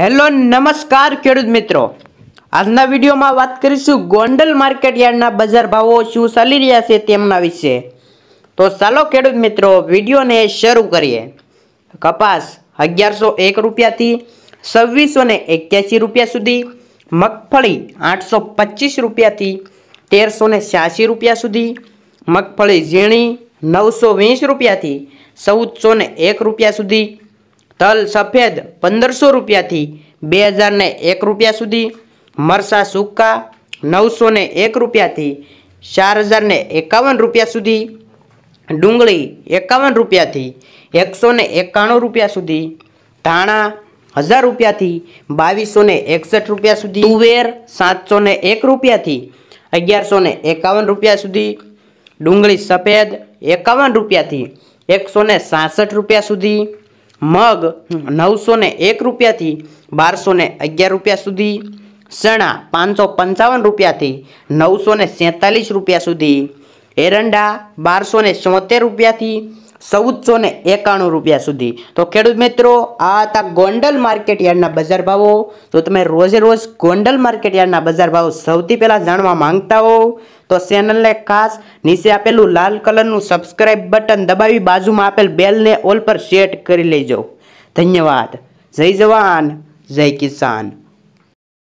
hello નમસ્કાર ખેડૂત મિત્રો આજના વિડીયોમાં વાત કરીશું ગોંડલ માર્કેટ યાર્ડના બજાર ભાવો શું ચાલી રહ્યા છે તેમના વિશે તો ચાલો ખેડૂત મિત્રો વિડીયોને શરૂ કરીએ કપાસ અગિયારસો એક રૂપિયાથી છવ્વીસો ને એક્યાસી રૂપિયા સુધી મગફળી આઠસો પચીસ રૂપિયાથી તેરસો ને છ્યાસી રૂપિયા સુધી મગફળી ઝીણી નવસો વીસ રૂપિયાથી ચૌદસો ને એક રૂપિયા સુધી તલ સફેદ પંદરસો રૂપિયાથી બે હજારને એક રૂપિયા સુધી મરસા સૂકા નવસો ને એક રૂપિયાથી ચાર હજારને એકાવન રૂપિયા સુધી ડુંગળી એકાવન રૂપિયાથી એકસો ને એકાણું રૂપિયા સુધી ધાણા હજાર રૂપિયાથી બાવીસો ને એકસઠ રૂપિયા સુધી ઉવેર સાતસો ને એક રૂપિયાથી અગિયારસો ને એકાવન રૂપિયા સુધી ડુંગળી સફેદ એકાવન રૂપિયાથી એકસો ને સાસઠ રૂપિયા સુધી મગ નવસો ને એક રૂપિયાથી બારસો ને અગિયાર રૂપિયા સુધી ચણા પાંચસો પંચાવન રૂપિયાથી નવસો ને સેતાલીસ રૂપિયા સુધી એરંડા બારસો ને ચોતેર રૂપિયાથી ચૌદસો ને એકાણું રૂપિયા સુધી તો ખેડૂત મિત્રો આ હતા ગોંડલ માર્કેટ યાર્ડના બજાર ભાવો તો તમે રોજે રોજ ગોંડલ માર્કેટ યાર્ડના બજાર ભાવો સૌથી પહેલાં જાણવા માંગતા હો તો ચેનલને ખાસ નીચે આપેલું લાલ કલરનું સબસ્ક્રાઇબ બટન દબાવી બાજુમાં આપેલ બેલને ઓલ પર સેટ કરી લેજો ધન્યવાદ જય જવાન જય કિસાન